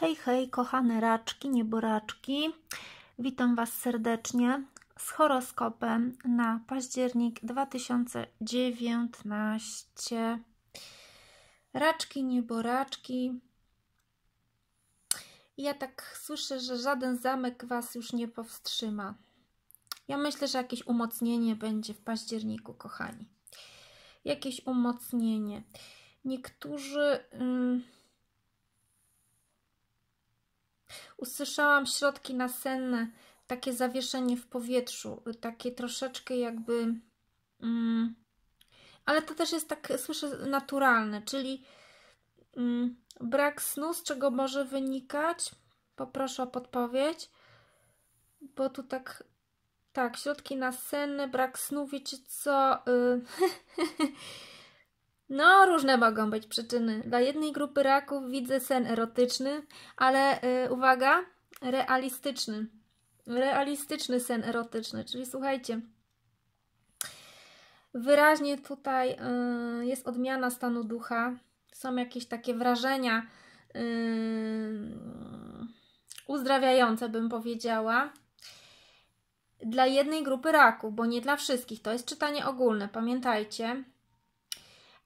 Hej, hej, kochane raczki, nieboraczki. Witam Was serdecznie z horoskopem na październik 2019. Raczki, nieboraczki. Ja tak słyszę, że żaden zamek Was już nie powstrzyma. Ja myślę, że jakieś umocnienie będzie w październiku, kochani. Jakieś umocnienie. Niektórzy. Yy Usłyszałam środki nasenne, takie zawieszenie w powietrzu, takie troszeczkę jakby. Mm, ale to też jest tak, słyszę, naturalne, czyli mm, brak snu, z czego może wynikać. Poproszę o podpowiedź, bo tu tak tak, środki nasenne, brak snu, wiecie co? Y No, różne mogą być przyczyny. Dla jednej grupy raków widzę sen erotyczny, ale y, uwaga, realistyczny. Realistyczny sen erotyczny, czyli słuchajcie. Wyraźnie tutaj y, jest odmiana stanu ducha. Są jakieś takie wrażenia y, uzdrawiające, bym powiedziała dla jednej grupy raków, bo nie dla wszystkich. To jest czytanie ogólne, pamiętajcie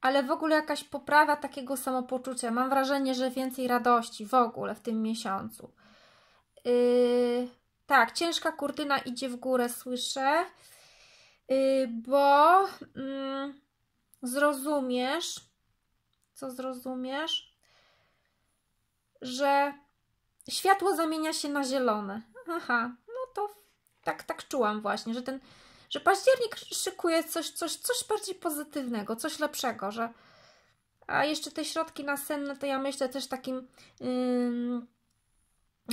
ale w ogóle jakaś poprawa takiego samopoczucia. Mam wrażenie, że więcej radości w ogóle w tym miesiącu. Yy, tak, ciężka kurtyna idzie w górę, słyszę, yy, bo yy, zrozumiesz, co zrozumiesz, że światło zamienia się na zielone. Aha, no to tak, tak czułam właśnie, że ten że październik szykuje coś, coś, coś bardziej pozytywnego, coś lepszego, że a jeszcze te środki na senne, to ja myślę też takim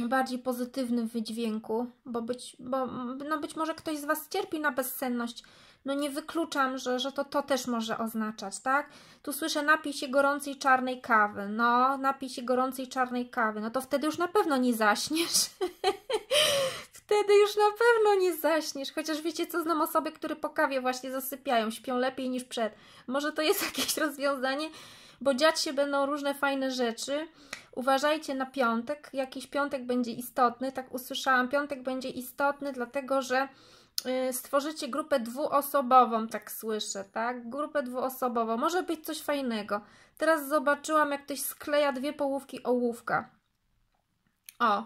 bardziej pozytywnym wydźwięku, bo być, bo, no być może ktoś z Was cierpi na bezsenność, no nie wykluczam, że, że to to też może oznaczać, tak? Tu słyszę napij się gorącej czarnej kawy, no napij się gorącej czarnej kawy, no to wtedy już na pewno nie zaśniesz. wtedy już na pewno nie zaśniesz. Chociaż wiecie co, znam osoby, które po kawie właśnie zasypiają, śpią lepiej niż przed. Może to jest jakieś rozwiązanie, bo dziać się będą różne fajne rzeczy. Uważajcie na piątek, jakiś piątek będzie istotny, tak usłyszałam, piątek będzie istotny, dlatego że y, stworzycie grupę dwuosobową, tak słyszę, tak? Grupę dwuosobową, może być coś fajnego. Teraz zobaczyłam, jak ktoś skleja dwie połówki ołówka. O,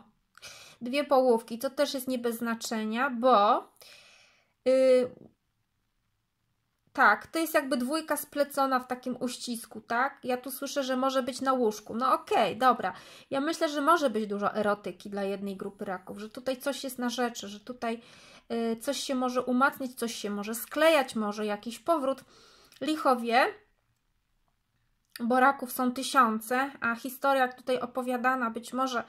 dwie połówki. To też jest nie bez znaczenia, bo yy, tak, to jest jakby dwójka splecona w takim uścisku, tak? Ja tu słyszę, że może być na łóżku. No okej, okay, dobra. Ja myślę, że może być dużo erotyki dla jednej grupy raków, że tutaj coś jest na rzeczy, że tutaj yy, coś się może umacniać, coś się może sklejać, może jakiś powrót. Lichowie, bo raków są tysiące, a historia tutaj opowiadana być może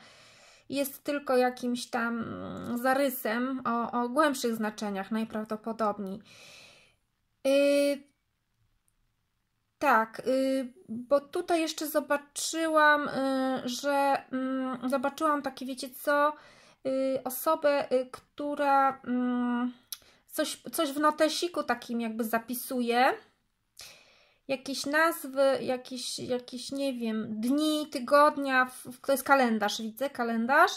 jest tylko jakimś tam mm, zarysem o, o głębszych znaczeniach najprawdopodobniej. Yy, tak, yy, bo tutaj jeszcze zobaczyłam, yy, że mm, zobaczyłam takie, wiecie co, y, osobę, y, która mm, coś, coś w notesiku takim jakby zapisuje jakieś nazwy, jakieś, jakieś nie wiem, dni, tygodnia, w, to jest kalendarz, widzę, kalendarz,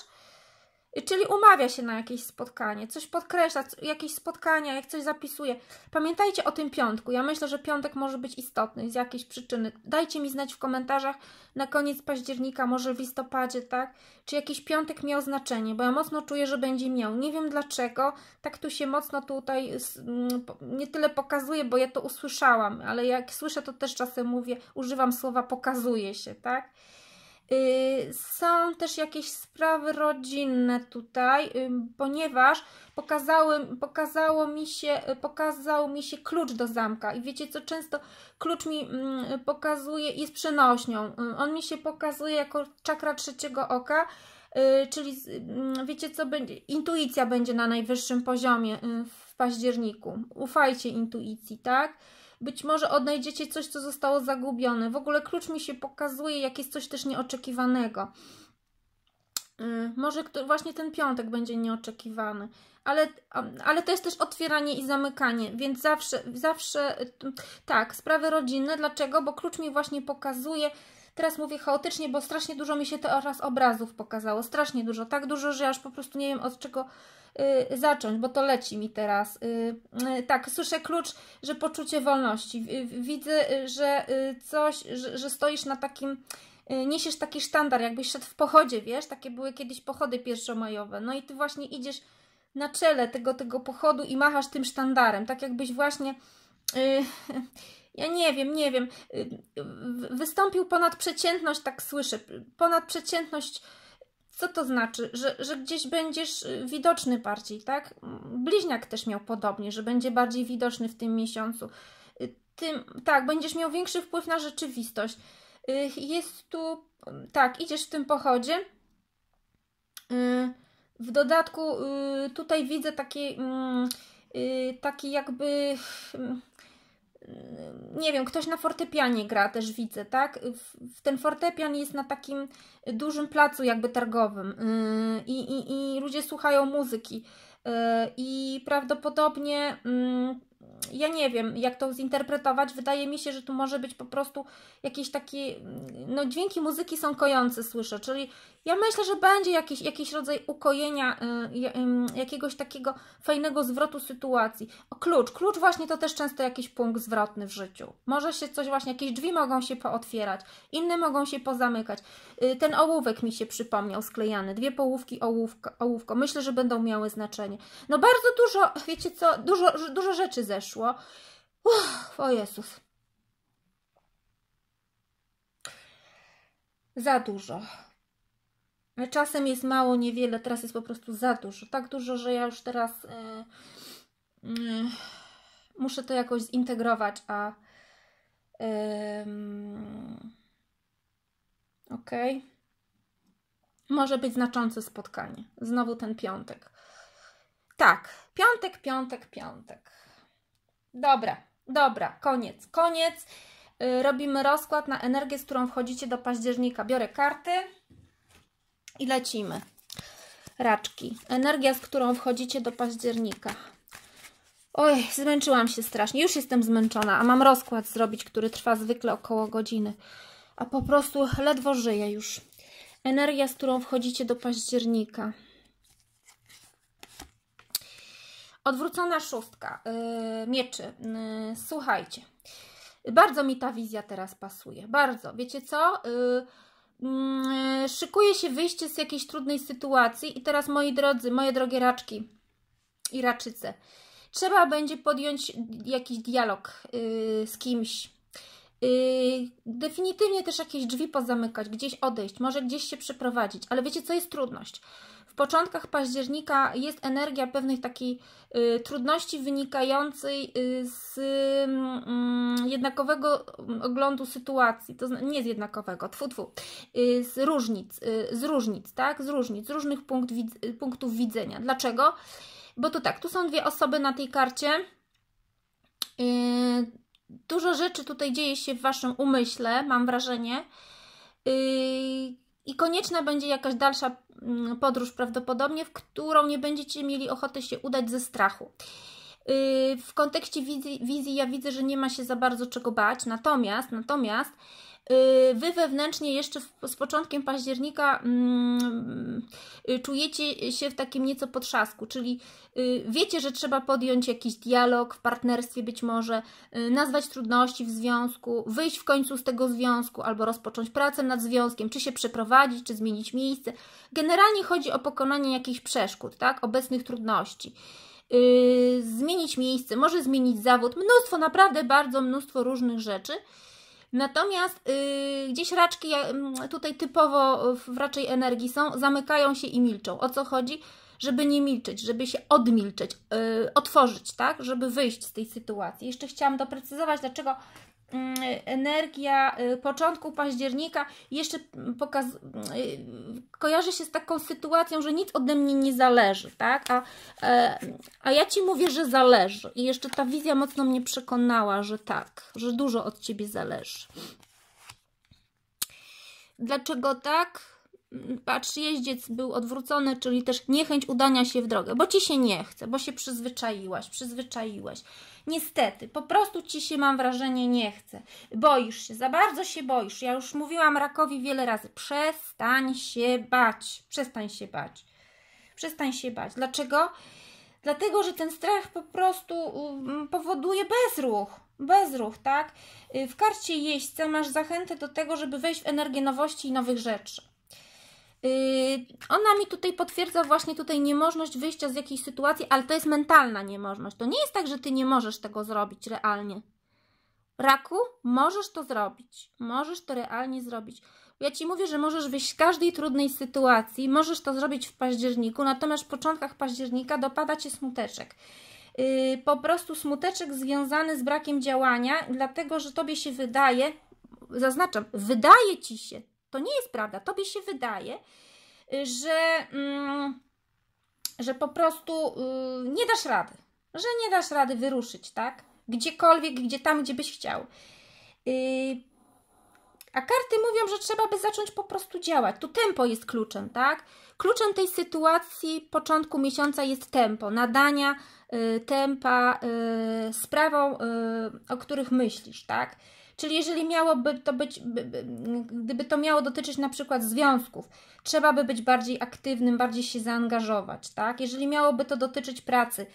Czyli umawia się na jakieś spotkanie, coś podkreśla, jakieś spotkania, jak coś zapisuje. Pamiętajcie o tym piątku. Ja myślę, że piątek może być istotny z jakiejś przyczyny. Dajcie mi znać w komentarzach na koniec października, może w listopadzie, tak? Czy jakiś piątek miał znaczenie, bo ja mocno czuję, że będzie miał. Nie wiem dlaczego, tak tu się mocno tutaj mm, nie tyle pokazuje, bo ja to usłyszałam, ale jak słyszę, to też czasem mówię, używam słowa pokazuje się, tak? Y, są też jakieś sprawy rodzinne tutaj, y, ponieważ pokazały, pokazało mi się, y, pokazał mi się klucz do zamka i wiecie co, często klucz mi mm, pokazuje, jest przenośnią, on mi się pokazuje jako czakra trzeciego oka, czyli mm, wiecie co, intuicja będzie na najwyższym poziomie w październiku, ufajcie intuicji, tak? Być może odnajdziecie coś, co zostało zagubione. W ogóle klucz mi się pokazuje, jak jest coś też nieoczekiwanego. Y, może właśnie ten piątek będzie nieoczekiwany, ale, um, ale to jest też otwieranie i zamykanie, więc zawsze, zawsze y, tak, sprawy rodzinne. Dlaczego? Bo klucz mi właśnie pokazuje, teraz mówię chaotycznie, bo strasznie dużo mi się teraz obrazów pokazało, strasznie dużo, tak dużo, że aż po prostu nie wiem od czego Y, zacząć, bo to leci mi teraz. Y, y, tak, słyszę klucz, że poczucie wolności. Widzę, że coś, że, stoisz na takim niesiesz taki sztandar, jakbyś szedł w pochodzie, wiesz, takie były kiedyś pochody pierwszomajowe, no i ty właśnie idziesz na czele tego, tego pochodu i machasz tym sztandarem, tak jakbyś właśnie, ja nie wiem, nie wiem, wystąpił ponad przeciętność, tak słyszę, ponad przeciętność co to znaczy? Że, że gdzieś będziesz y, widoczny bardziej, tak? Bliźniak też miał podobnie, że będzie bardziej widoczny w tym miesiącu. Y, tym, tak, będziesz miał większy wpływ na rzeczywistość. Y, jest tu, tak, idziesz w tym pochodzie. W dodatku tutaj widzę takie, mm, takie jakby nie wiem, ktoś na fortepianie gra, też widzę, tak? Ten fortepian jest na takim dużym placu jakby targowym y, i, i, i ludzie słuchają muzyki y, i prawdopodobnie mm, ja nie wiem, jak to zinterpretować. Wydaje mi się, że tu może być po prostu jakiś taki, no dźwięki muzyki są kojące, słyszę, czyli ja myślę, że będzie jakiś, jakiś rodzaj ukojenia, y, y, y, jakiegoś takiego fajnego zwrotu sytuacji. O, klucz, klucz właśnie to też często jakiś punkt zwrotny w życiu. Może się coś właśnie, jakieś drzwi mogą się pootwierać, inne mogą się pozamykać. Y, ten ołówek mi się przypomniał sklejany, dwie połówki ołówka, ołówko. Myślę, że będą miały znaczenie. No bardzo dużo, wiecie co, dużo, dużo rzeczy ze zeszło. Uff, o Jezus. Za dużo. Czasem jest mało, niewiele, teraz jest po prostu za dużo. Tak dużo, że ja już teraz yy, yy, muszę to jakoś zintegrować, a yy, okej. może być znaczące spotkanie. Znowu ten piątek. Tak, piątek, piątek, piątek. Dobra, dobra, koniec, koniec. Y, robimy rozkład na energię, z którą wchodzicie do października. Biorę karty i lecimy. Raczki. Energia, z którą wchodzicie do października. Oj, zmęczyłam się strasznie. Już jestem zmęczona, a mam rozkład zrobić, który trwa zwykle około godziny. A po prostu ledwo żyję już. Energia, z którą wchodzicie do października. Odwrócona szóstka yy, mieczy. Yy, słuchajcie, bardzo mi ta wizja teraz pasuje. Bardzo. Wiecie co? Yy, yy, szykuje się wyjście z jakiejś trudnej sytuacji i teraz, moi drodzy, moje drogie raczki i raczyce, trzeba będzie podjąć jakiś dialog yy, z kimś, y, definitywnie też jakieś drzwi pozamykać, gdzieś odejść, może gdzieś się przeprowadzić, ale wiecie, co jest trudność? początkach października jest energia pewnej takiej y, trudności wynikającej y, z y, jednakowego mm, oglądu sytuacji, to nie z jednakowego, tfu, tfu y, z różnic, y, z różnic, tak, z różnic, z różnych punkt, y, punktów widzenia. Dlaczego? Bo to tak, tu są dwie osoby na tej karcie, dużo rzeczy tutaj dzieje się w Waszym umyśle, mam wrażenie, i konieczna będzie jakaś dalsza Mm, podróż prawdopodobnie, w którą nie będziecie mieli ochoty się udać ze strachu. Y, w kontekście wizji, wizji ja widzę, że nie ma się za bardzo czego bać, natomiast, natomiast Y, wy wewnętrznie jeszcze z początkiem października mm, y, czujecie się w takim nieco potrzasku, czyli y, wiecie, że trzeba podjąć jakiś dialog w partnerstwie być może, nazwać trudności w związku, wyjść w końcu z tego związku albo rozpocząć pracę nad związkiem, czy się przeprowadzić, czy zmienić miejsce. Generalnie chodzi o pokonanie jakichś przeszkód, tak? obecnych trudności. zmienić miejsce, może zmienić zawód, mnóstwo, naprawdę bardzo mnóstwo różnych rzeczy. Natomiast y, gdzieś raczki mm, tutaj typowo w raczej energii są, zamykają się i milczą. O co chodzi? Żeby nie milczeć, żeby się odmilczeć, y, otworzyć, tak? Żeby wyjść z tej sytuacji. Jeszcze chciałam doprecyzować, dlaczego Mm, energia y, początku października jeszcze pokaz- y, kojarzy się z taką sytuacją, że nic ode mnie nie zależy, tak? A, e, a ja Ci mówię, że zależy. I jeszcze ta wizja mocno mnie przekonała, że tak, że dużo od Ciebie zależy. Dlaczego tak? patrz, jeździec był odwrócony, czyli też niechęć udania się w drogę, bo ci się nie chce, bo się przyzwyczaiłaś, przyzwyczaiłeś. Niestety, po prostu ci się, mam wrażenie, nie chce. Boisz się, za bardzo się boisz. Ja już mówiłam rakowi wiele razy: przestań się bać, przestań się bać, przestań się bać. Dlaczego? Dlatego, że ten strach po prostu um, powoduje bezruch. Bezruch, tak? Y, w karcie jeźdźca masz zachętę do tego, żeby wejść w energię nowości i nowych rzeczy Yy, ona mi tutaj potwierdza właśnie tutaj niemożność wyjścia z jakiejś sytuacji, ale to jest mentalna niemożność. To nie jest tak, że ty nie możesz tego zrobić realnie. Raku, możesz to zrobić. Możesz to realnie zrobić. Ja ci mówię, że możesz wyjść z każdej trudnej sytuacji, możesz to zrobić w październiku, natomiast w początkach października dopada cię smuteczek. Yy, po prostu smuteczek związany z brakiem działania, dlatego że tobie się wydaje, zaznaczam, wydaje ci się, to nie jest prawda. Tobie się wydaje, y, że, mm, że po prostu y, nie dasz rady. Że nie dasz rady wyruszyć, tak? Gdziekolwiek, gdzie tam, gdzie byś chciał. Y, a karty mówią, że trzeba by zacząć po prostu działać. Tu tempo jest kluczem, tak? Kluczem tej sytuacji początku miesiąca jest tempo, nadania y, tempa y, sprawom, y, o których myślisz, tak? Czyli jeżeli miałoby to być, gdyby to miało dotyczyć na przykład związków, trzeba by być bardziej aktywnym, bardziej się zaangażować, tak? Jeżeli miałoby to dotyczyć pracy,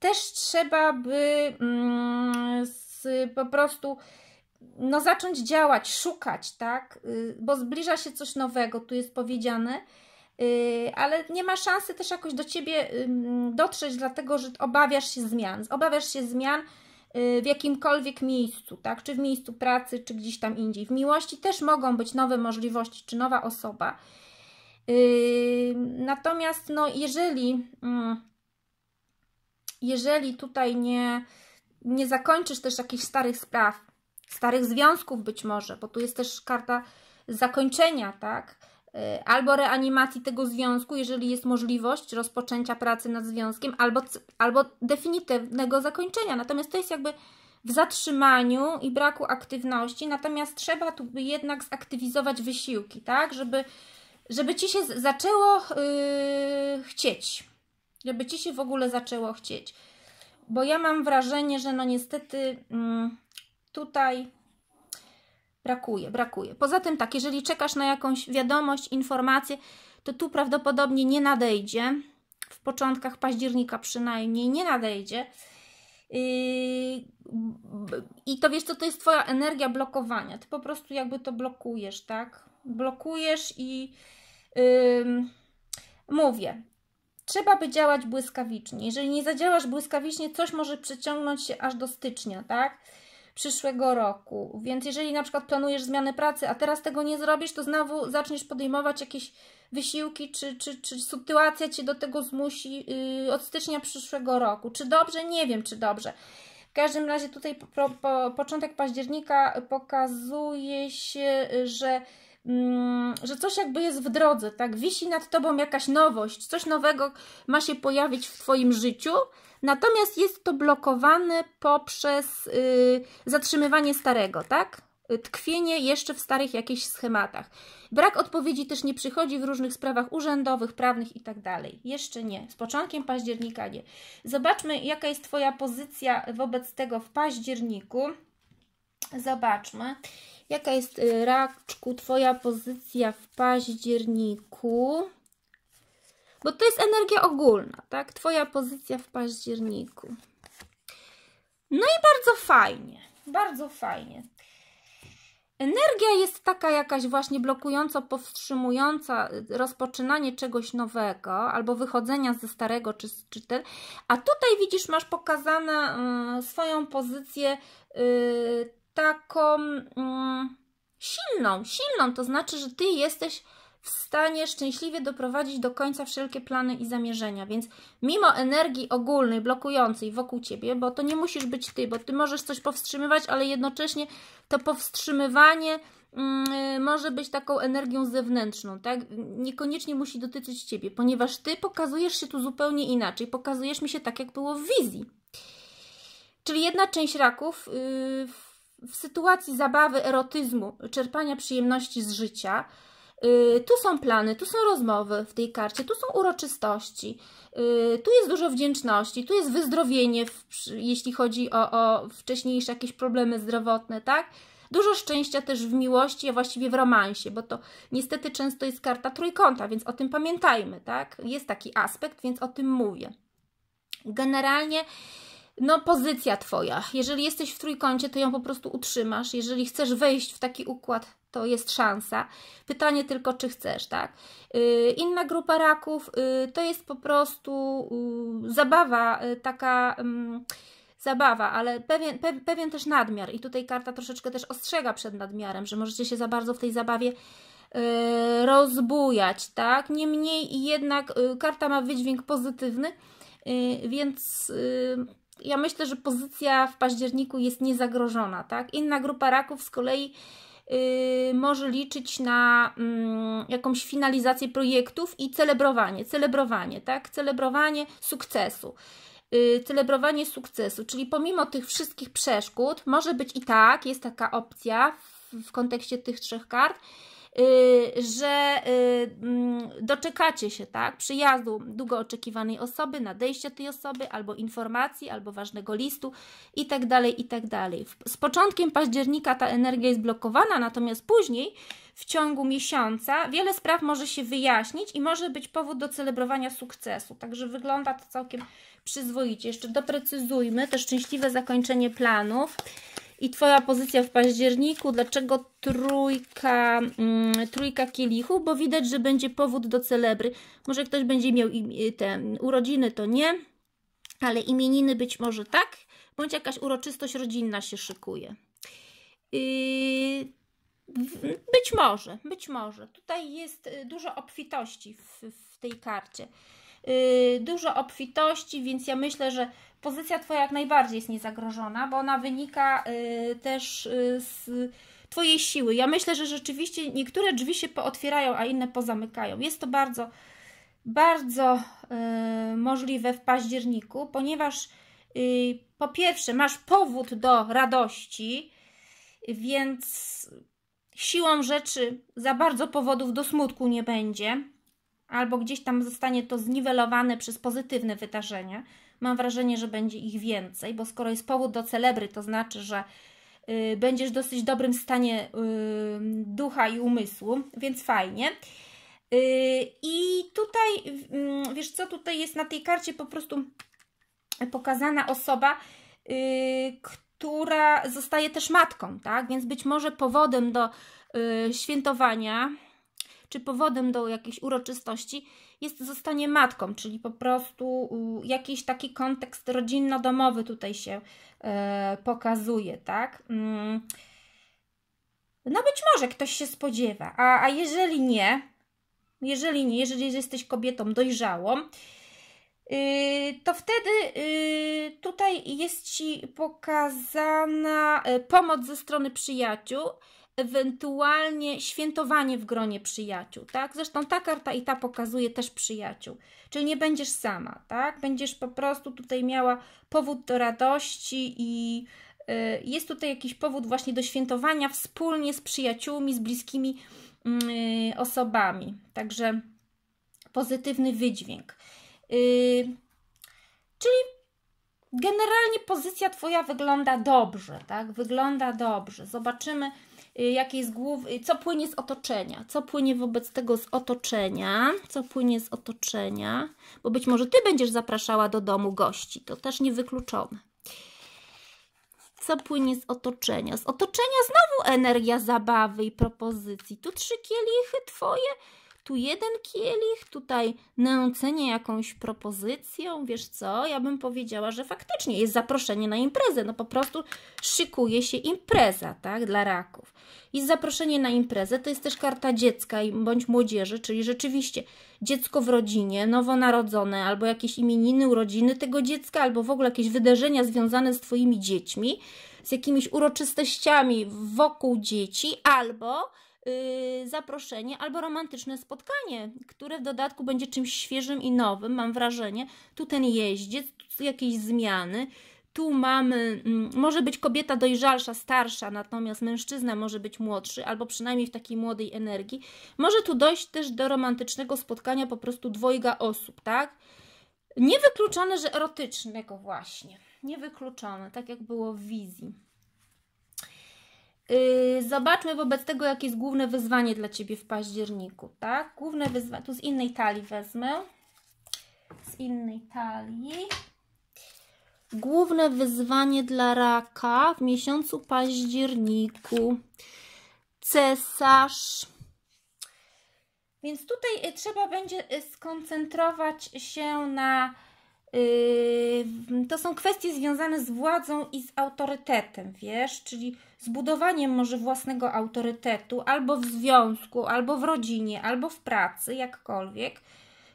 też trzeba by mm, z, po prostu no, zacząć działać, szukać, tak? Y, bo zbliża się coś nowego, tu jest powiedziane, y, ale nie ma szansy też jakoś do ciebie dotrzeć, dlatego że obawiasz się zmian. Obawiasz się zmian, Y, w jakimkolwiek miejscu, tak? Czy w miejscu pracy, czy gdzieś tam indziej. W miłości też mogą być nowe możliwości, czy nowa osoba. Y, natomiast, no, jeżeli, mm, jeżeli tutaj nie, nie zakończysz też jakichś starych spraw, starych związków być może, bo tu jest też karta zakończenia, tak? Y, albo reanimacji tego związku, jeżeli jest możliwość rozpoczęcia pracy nad związkiem, albo, albo definitywnego zakończenia. Natomiast to jest jakby w zatrzymaniu i braku aktywności, natomiast trzeba tu jednak zaktywizować wysiłki, tak, żeby, żeby ci się zaczęło yy, chcieć, żeby ci się w ogóle zaczęło chcieć. Bo ja mam wrażenie, że no niestety mm, tutaj Brakuje, brakuje. Poza tym tak, jeżeli czekasz na jakąś wiadomość, informację, to tu prawdopodobnie nie nadejdzie. W początkach października przynajmniej nie nadejdzie. Yy, I to wiesz, co to jest Twoja energia blokowania. Ty po prostu jakby to blokujesz, tak? Blokujesz i yy, mówię. Trzeba by działać błyskawicznie. Jeżeli nie zadziałasz błyskawicznie, coś może przeciągnąć się aż do stycznia, tak? przyszłego roku. Więc jeżeli na przykład planujesz zmianę pracy, a teraz tego nie zrobisz, to znowu zaczniesz podejmować jakieś wysiłki, czy, czy, czy sytuacja cię do tego zmusi yy, od stycznia przyszłego roku. Czy dobrze? Nie wiem, czy dobrze. W każdym razie tutaj po, po, początek października pokazuje się, y, że Mm, że coś jakby jest w drodze, tak? Wisi nad tobą jakaś nowość, coś nowego ma się pojawić w twoim życiu, natomiast jest to blokowane poprzez yy, zatrzymywanie starego, tak? Y, tkwienie jeszcze w starych jakichś schematach. Brak odpowiedzi też nie przychodzi w różnych sprawach urzędowych, prawnych itd. Tak jeszcze nie. Z początkiem października nie. Zobaczmy, jaka jest Twoja pozycja wobec tego w październiku. Zobaczmy. Jaka jest, y, Raczku, Twoja pozycja w październiku? Bo to jest energia ogólna, tak? Twoja pozycja w październiku. No i bardzo fajnie, bardzo fajnie. Energia jest taka jakaś właśnie blokująco powstrzymująca y, rozpoczynanie czegoś nowego albo wychodzenia ze starego czy, czy ten. A tutaj widzisz, masz pokazane y, swoją pozycję y, taką mm, silną, silną, to znaczy, że Ty jesteś w stanie szczęśliwie doprowadzić do końca wszelkie plany i zamierzenia. Więc mimo energii ogólnej, blokującej wokół Ciebie, bo to nie musisz być Ty, bo Ty możesz coś powstrzymywać, ale jednocześnie to powstrzymywanie mm, może być taką energią zewnętrzną, tak? Niekoniecznie musi dotyczyć Ciebie, ponieważ Ty pokazujesz się tu zupełnie inaczej. Pokazujesz mi się tak, jak było w wizji. Czyli jedna część raków yy, w sytuacji zabawy, erotyzmu, czerpania przyjemności z życia, y, tu są plany, tu są rozmowy w tej karcie, tu są uroczystości, y, tu jest dużo wdzięczności, tu jest wyzdrowienie, jeśli chodzi o, o, wcześniejsze jakieś problemy zdrowotne, tak? Dużo szczęścia też w miłości, a właściwie w romansie, bo to niestety często jest karta trójkąta, więc o tym pamiętajmy, tak? Jest taki aspekt, więc o tym mówię. Generalnie no, pozycja Twoja. Jeżeli jesteś w trójkącie, to ją po prostu utrzymasz. Jeżeli chcesz wejść w taki układ, to jest szansa. Pytanie tylko, czy chcesz, tak? Yy, inna grupa raków yy, to jest po prostu yy, zabawa, y, taka mm, zabawa, ale pewien, pe, pewien też nadmiar. I tutaj karta troszeczkę też ostrzega przed nadmiarem, że możecie się za bardzo w tej zabawie y, rozbujać, tak? Niemniej jednak y, karta ma wydźwięk pozytywny, więc ja myślę, że pozycja w październiku jest niezagrożona, tak? Inna grupa raków z kolei Yy, może liczyć na yy, jakąś finalizację projektów i celebrowanie, celebrowanie, tak? Celebrowanie sukcesu. Yy, celebrowanie sukcesu, czyli pomimo tych wszystkich przeszkód, może być i tak, jest taka opcja w, w kontekście tych trzech kart, Y, że y, mm, doczekacie się, tak, przyjazdu długo oczekiwanej osoby, nadejścia tej osoby, albo informacji, albo ważnego listu i tak dalej. Tak z początkiem października ta energia jest blokowana, natomiast później w ciągu miesiąca wiele spraw może się wyjaśnić i może być powód do celebrowania sukcesu. Także wygląda to całkiem przyzwoicie. Jeszcze doprecyzujmy to szczęśliwe zakończenie planów i Twoja pozycja w październiku. Dlaczego trójka, mm, trójka kielichów? Bo widać, że będzie powód do celebry. Może ktoś będzie miał y, te urodziny, to nie, ale imieniny być może tak, bądź jakaś uroczystość rodzinna się szykuje. Y, być może, być może. Tutaj jest y, dużo obfitości w, w tej karcie. Y, dużo obfitości, więc ja myślę, że pozycja Twoja jak najbardziej jest niezagrożona, bo ona wynika y, też y, z Twojej siły. Ja myślę, że rzeczywiście niektóre drzwi się pootwierają, a inne pozamykają. Jest to bardzo, bardzo możliwe w październiku, ponieważ po pierwsze masz powód do radości, więc siłą rzeczy za bardzo powodów do smutku nie będzie albo gdzieś tam zostanie to zniwelowane przez pozytywne wydarzenia. Mam wrażenie, że będzie ich więcej, bo skoro jest powód do celebry, to znaczy, że y, będziesz w dosyć dobrym stanie y, ducha i umysłu, więc fajnie. Y, I tutaj, mm, wiesz co, tutaj jest na tej karcie po prostu pokazana osoba, y, która zostaje też matką, tak? Więc być może powodem do y, świętowania czy powodem do jakiejś uroczystości jest zostanie matką, czyli po prostu jakiś taki kontekst rodzinno-domowy tutaj się e, pokazuje, tak? Mm. No być może ktoś się spodziewa, a, a jeżeli nie, jeżeli nie, jeżeli jesteś kobietą dojrzałą, y, to wtedy y, tutaj jest Ci pokazana y, pomoc ze strony przyjaciół, ewentualnie świętowanie w gronie przyjaciół, tak? Zresztą ta karta i ta pokazuje też przyjaciół, czyli nie będziesz sama, tak? Będziesz po prostu tutaj miała powód do radości i y, jest tutaj jakiś powód właśnie do świętowania wspólnie z przyjaciółmi, z bliskimi mm, y, osobami, także pozytywny wydźwięk. Y, czyli generalnie pozycja Twoja wygląda dobrze, tak? Wygląda dobrze. Zobaczymy, Y, jakie jest głów, y, co płynie z otoczenia, co płynie wobec tego z otoczenia, co płynie z otoczenia, bo być może Ty będziesz zapraszała do domu gości, to też niewykluczone. Co płynie z otoczenia? Z otoczenia znowu energia zabawy i propozycji. Tu trzy kielichy Twoje tu jeden kielich, tutaj nęcenie jakąś propozycją, wiesz co, ja bym powiedziała, że faktycznie jest zaproszenie na imprezę, no po prostu szykuje się impreza, tak, dla raków. I zaproszenie na imprezę to jest też karta dziecka bądź młodzieży, czyli rzeczywiście dziecko w rodzinie, nowonarodzone albo jakieś imieniny, urodziny tego dziecka, albo w ogóle jakieś wydarzenia związane z Twoimi dziećmi, z jakimiś uroczystościami wokół dzieci, albo Y, zaproszenie albo romantyczne spotkanie, które w dodatku będzie czymś świeżym i nowym, mam wrażenie. Tu ten jeździec, tu jakieś zmiany. Tu mamy, mm, może być kobieta dojrzalsza, starsza, natomiast mężczyzna może być młodszy, albo przynajmniej w takiej młodej energii. Może tu dojść też do romantycznego spotkania po prostu dwojga osób, tak? Niewykluczone, że erotycznego właśnie. Niewykluczone, tak jak było w wizji. Yy, zobaczmy wobec tego, jakie jest główne wyzwanie dla Ciebie w październiku, tak? Główne wyzwanie, tu z innej talii wezmę. Z innej talii. Główne wyzwanie dla raka w miesiącu październiku. Cesarz. Więc tutaj y, trzeba będzie y, skoncentrować się na Yy, to są kwestie związane z władzą i z autorytetem, wiesz, czyli zbudowaniem może własnego autorytetu albo w związku, albo w rodzinie, albo w pracy, jakkolwiek.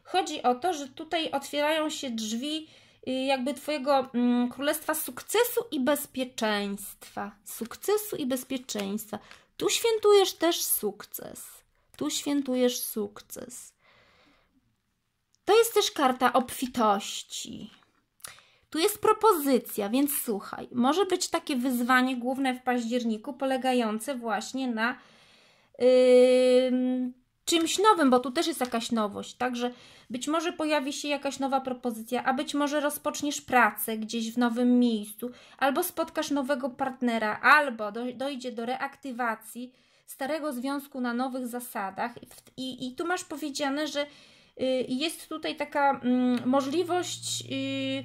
Chodzi o to, że tutaj otwierają się drzwi yy, jakby Twojego mm, królestwa sukcesu i bezpieczeństwa. Sukcesu i bezpieczeństwa. Tu świętujesz też sukces. Tu świętujesz sukces. To jest też karta obfitości. Tu jest propozycja, więc słuchaj, może być takie wyzwanie główne w październiku polegające właśnie na yy, czymś nowym, bo tu też jest jakaś nowość, także być może pojawi się jakaś nowa propozycja, a być może rozpoczniesz pracę gdzieś w nowym miejscu, albo spotkasz nowego partnera, albo dojdzie do reaktywacji starego związku na nowych zasadach i, i, i tu masz powiedziane, że Y, jest tutaj taka mm, możliwość y,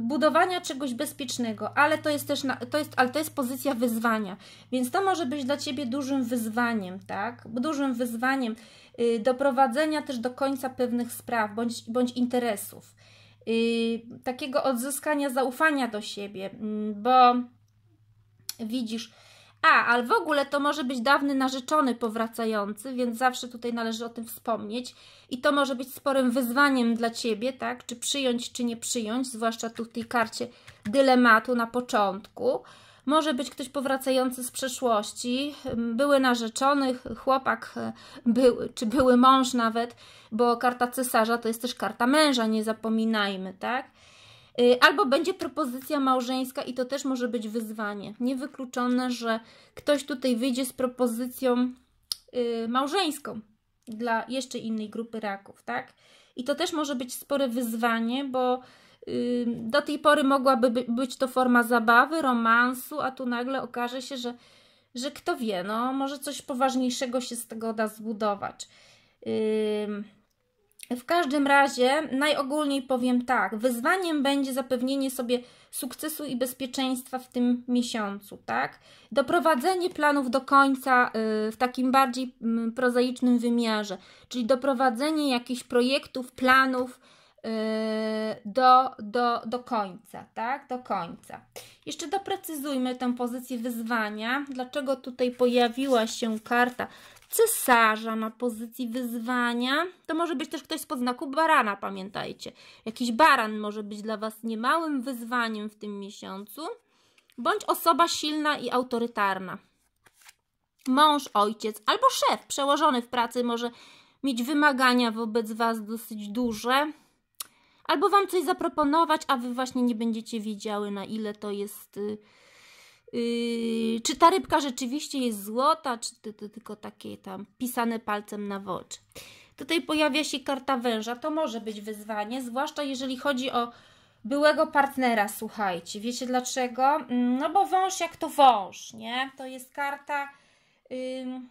budowania czegoś bezpiecznego, ale to jest też na, to jest, ale to jest pozycja wyzwania, więc to może być dla Ciebie dużym wyzwaniem, tak? Dużym wyzwaniem y, doprowadzenia też do końca pewnych spraw bądź, bądź interesów, takiego odzyskania zaufania do siebie, mm, bo widzisz, a, ale w ogóle to może być dawny narzeczony powracający, więc zawsze tutaj należy o tym wspomnieć. I to może być sporym wyzwaniem dla Ciebie, tak? Czy przyjąć, czy nie przyjąć, zwłaszcza tu w tej karcie dylematu na początku. Może być ktoś powracający z przeszłości, były narzeczonych, chłopak e, był, czy były mąż nawet, bo karta cesarza to jest też karta męża, nie zapominajmy, tak? Y, albo będzie propozycja małżeńska i to też może być wyzwanie. Niewykluczone, że ktoś tutaj wyjdzie z propozycją y, małżeńską dla jeszcze innej grupy raków, tak? I to też może być spore wyzwanie, bo y, do tej pory mogłaby być to forma zabawy, romansu, a tu nagle okaże się, że, że kto wie, no może coś poważniejszego się z tego da zbudować. Yy, w każdym razie, najogólniej powiem tak, wyzwaniem będzie zapewnienie sobie sukcesu i bezpieczeństwa w tym miesiącu, tak? Doprowadzenie planów do końca y, w takim bardziej mm, prozaicznym wymiarze, czyli doprowadzenie jakichś projektów, planów y, do, do, do końca, tak? Do końca. Jeszcze doprecyzujmy tę pozycję wyzwania. Dlaczego tutaj pojawiła się karta cesarza na pozycji wyzwania. To może być też ktoś z podznaku barana, pamiętajcie. Jakiś baran może być dla Was niemałym wyzwaniem w tym miesiącu. Bądź osoba silna i autorytarna. Mąż, ojciec albo szef przełożony w pracy może mieć wymagania wobec Was dosyć duże. Albo Wam coś zaproponować, a Wy właśnie nie będziecie wiedziały, na ile to jest... Y, Yy, czy ta rybka rzeczywiście jest złota, czy to, to tylko takie tam pisane palcem na wodzie. Tutaj pojawia się karta węża, to może być wyzwanie, zwłaszcza jeżeli chodzi o byłego partnera, słuchajcie. Wiecie dlaczego? Mm, no bo wąż jak to wąż, nie? To jest karta yy,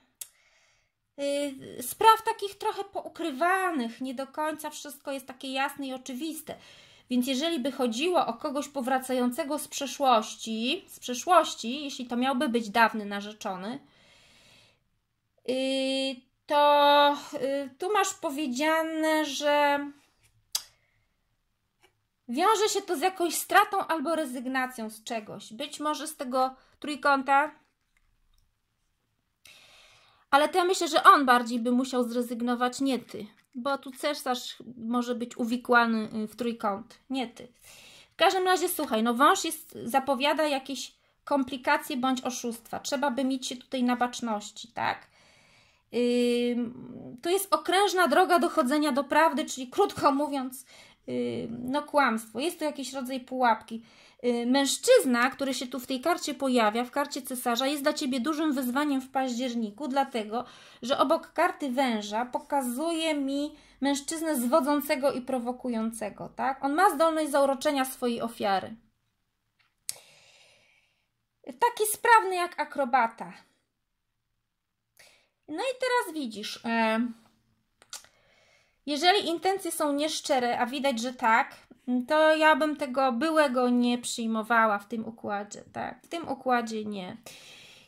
spraw takich trochę poukrywanych, nie do końca wszystko jest takie jasne i oczywiste. Więc jeżeli by chodziło o kogoś powracającego z przeszłości, z przeszłości, jeśli to miałby być dawny narzeczony, yy, to yy, tu masz powiedziane, że wiąże się to z jakąś stratą albo rezygnacją z czegoś. Być może z tego trójkąta. Ale to ja myślę, że on bardziej by musiał zrezygnować, nie ty bo tu cesarz może być uwikłany y, w trójkąt, nie ty. W każdym razie słuchaj, no wąż jest, zapowiada jakieś komplikacje bądź oszustwa. Trzeba by mieć się tutaj na baczności, tak? Yy, jest okrężna droga dochodzenia do prawdy, czyli krótko mówiąc, yy, no kłamstwo. Jest to jakiś rodzaj pułapki. Y, mężczyzna, który się tu w tej karcie pojawia, w karcie cesarza, jest dla ciebie dużym wyzwaniem w październiku, dlatego że obok karty węża pokazuje mi mężczyznę zwodzącego i prowokującego. Tak? On ma zdolność zauroczenia swojej ofiary. Taki sprawny jak akrobata. No i teraz widzisz, e, jeżeli intencje są nieszczere, a widać, że tak, to ja bym tego byłego nie przyjmowała w tym układzie, tak? W tym układzie nie.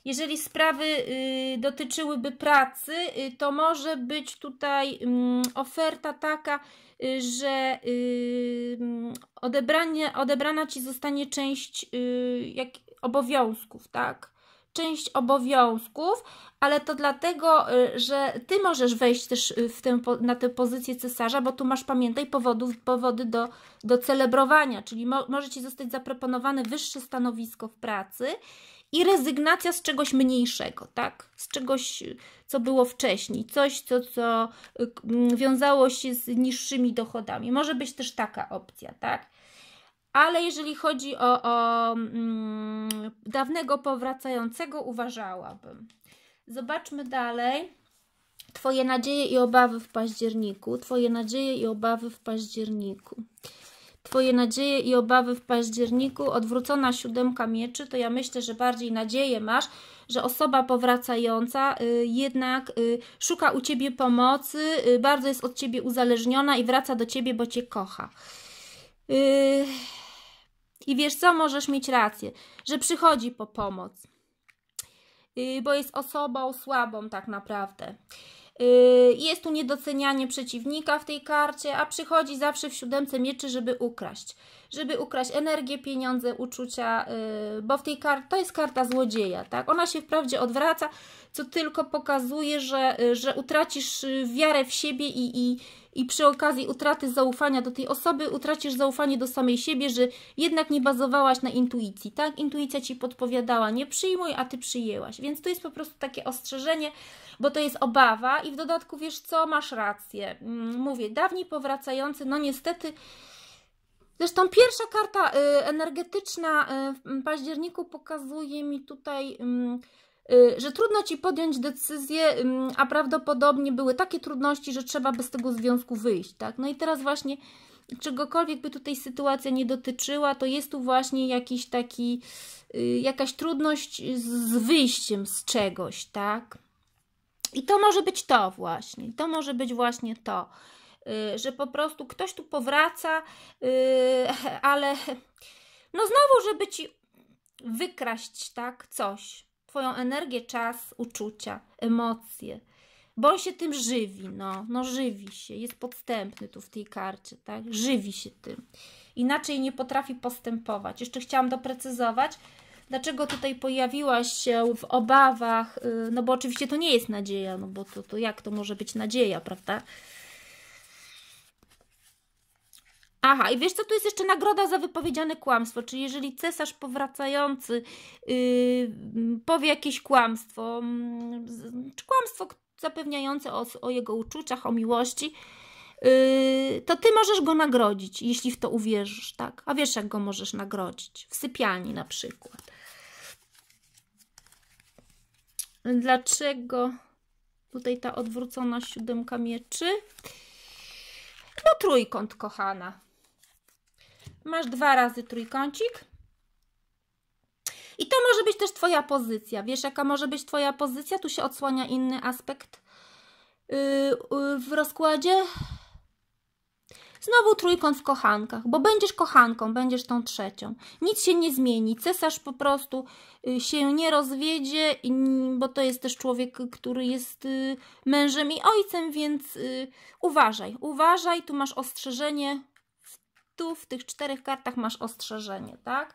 Jeżeli sprawy y, dotyczyłyby pracy, y, to może być tutaj y, oferta taka, y, że y, mm, odebranie, odebrana ci zostanie część y, jak, obowiązków, tak? część obowiązków, ale to dlatego, y, że ty możesz wejść też y, w tę, na tę pozycję cesarza, bo tu masz, pamiętaj, powodów, powody do, do celebrowania, czyli mo, może ci zostać zaproponowane wyższe stanowisko w pracy i rezygnacja z czegoś mniejszego, tak? Z czegoś, co było wcześniej, coś, co, co y, wiązało się z niższymi dochodami. Może być też taka opcja, tak? Ale jeżeli chodzi o, o mm, dawnego powracającego, uważałabym. Zobaczmy dalej. Twoje nadzieje i obawy w październiku. Twoje nadzieje i obawy w październiku. Twoje nadzieje i obawy w październiku, odwrócona siódemka mieczy, to ja myślę, że bardziej nadzieję masz, że osoba powracająca y, jednak y, szuka u Ciebie pomocy, y, bardzo jest od Ciebie uzależniona i wraca do Ciebie, bo Cię kocha. Yy... I wiesz co, możesz mieć rację, że przychodzi po pomoc, y, bo jest osobą słabą tak naprawdę. Yy, jest tu niedocenianie przeciwnika w tej karcie, a przychodzi zawsze w siódemce mieczy, żeby ukraść. Żeby ukraść energię, pieniądze, uczucia, yy, bo w tej karcie to jest karta złodzieja, tak? Ona się wprawdzie odwraca, co tylko pokazuje, że, yy, że utracisz wiarę w siebie i, i, i przy okazji utraty zaufania do tej osoby utracisz zaufanie do samej siebie, że jednak nie bazowałaś na intuicji, tak? Intuicja Ci podpowiadała, nie przyjmuj, a Ty przyjęłaś. Więc to jest po prostu takie ostrzeżenie, bo to jest obawa i w dodatku wiesz co, masz rację. Mm, mówię, dawniej powracający, no niestety. Zresztą pierwsza karta y, energetyczna y, w październiku pokazuje mi tutaj mm, y, że trudno ci podjąć decyzję, mm, a prawdopodobnie były takie trudności, że trzeba by z tego związku wyjść, tak? No i teraz właśnie czegokolwiek by tutaj sytuacja nie dotyczyła, to jest tu właśnie jakiś taki, jakaś trudność z wyjściem z czegoś, tak? I to może być to właśnie, to może być właśnie to, y, że po prostu ktoś tu powraca, y, ale no znowu, żeby ci wykraść, tak, coś, twoją energię, czas, uczucia, emocje. Bo on się tym żywi, no, no żywi się, jest podstępny tu w tej karcie, tak, żywi się tym. Inaczej nie potrafi postępować. Jeszcze chciałam doprecyzować, dlaczego tutaj pojawiłaś się w obawach, y, no bo oczywiście to nie jest nadzieja, no bo to, to jak to może być nadzieja, prawda? Aha, i wiesz co, tu jest jeszcze nagroda za wypowiedziane kłamstwo, czyli jeżeli cesarz powracający yy, powie jakieś kłamstwo, czy kłamstwo zapewniające o, o jego uczuciach, o miłości, y, to ty możesz go nagrodzić, jeśli w to uwierzysz, tak? A wiesz, jak go możesz nagrodzić? W sypialni na przykład. Dlaczego tutaj ta odwrócona siódemka mieczy? No trójkąt, kochana. Masz dwa razy trójkącik. I to może być też Twoja pozycja. Wiesz, jaka może być Twoja pozycja? Tu się odsłania inny aspekt yy, yy, w rozkładzie. Znowu trójkąt w kochankach, bo będziesz kochanką, będziesz tą trzecią. Nic się nie zmieni. Cesarz po prostu y, się nie rozwiedzie, bo to jest też człowiek, który jest y, mężem i ojcem, więc y, uważaj, uważaj, tu masz ostrzeżenie. Tu w tych czterech kartach masz ostrzeżenie, tak?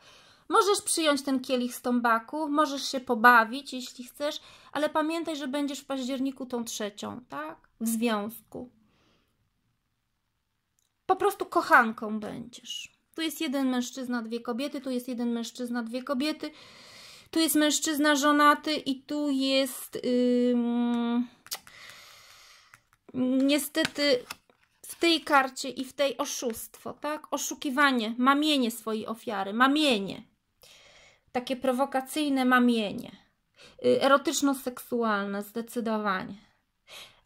Możesz przyjąć ten kielich z tombaku, możesz się pobawić, jeśli chcesz, ale pamiętaj, że będziesz w październiku tą trzecią, tak? W związku po prostu kochanką będziesz. Tu jest jeden mężczyzna, dwie kobiety, tu jest jeden mężczyzna, dwie kobiety, tu jest mężczyzna żonaty i tu jest yy, niestety w tej karcie i w tej oszustwo, tak? Oszukiwanie, mamienie swojej ofiary, mamienie. Takie prowokacyjne mamienie. Y, erotyczno-seksualne, zdecydowanie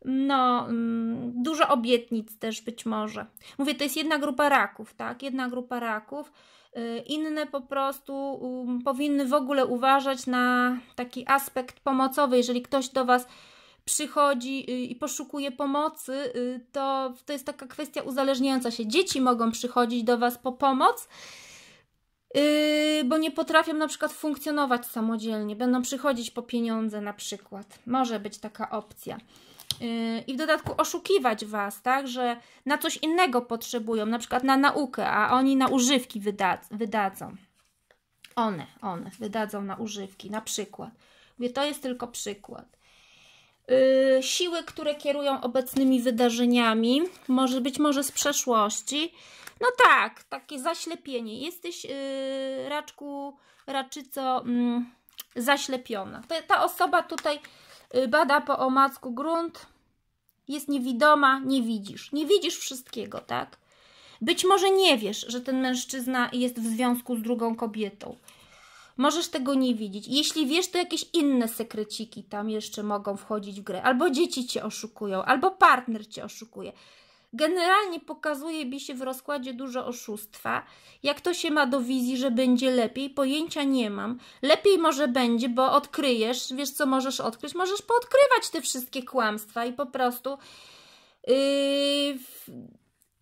no, mm, dużo obietnic też być może. Mówię, to jest jedna grupa raków, tak? Jedna grupa raków. Y, inne po prostu um, powinny w ogóle uważać na taki aspekt pomocowy. Jeżeli ktoś do Was przychodzi y, i poszukuje pomocy, y, to, to jest taka kwestia uzależniająca się. Dzieci mogą przychodzić do Was po pomoc, bo nie potrafią na przykład funkcjonować samodzielnie, będą przychodzić po pieniądze na przykład. Może być taka opcja. Y, i w dodatku oszukiwać was, tak, że na coś innego potrzebują, na przykład na naukę, a oni na używki wydad wydadzą. One, one wydadzą na używki, na przykład. Mówię, to jest tylko przykład. Yy, siły, które kierują obecnymi wydarzeniami, może być może z przeszłości. No tak, takie zaślepienie. Jesteś yy, raczku, raczyco yy, zaślepiona. ta osoba tutaj Y, bada po omacku grunt, jest niewidoma, nie widzisz. Nie widzisz wszystkiego, tak? Być może nie wiesz, że ten mężczyzna jest w związku z drugą kobietą. Możesz tego nie widzieć. Jeśli wiesz, to jakieś inne sekreciki tam jeszcze mogą wchodzić w grę. Albo dzieci cię oszukują, albo partner cię oszukuje. Generalnie pokazuje mi się w rozkładzie dużo oszustwa. Jak to się ma do wizji, że będzie lepiej? Pojęcia nie mam. Lepiej może będzie, bo odkryjesz, wiesz co możesz odkryć? Możesz poodkrywać te wszystkie kłamstwa i po prostu yy,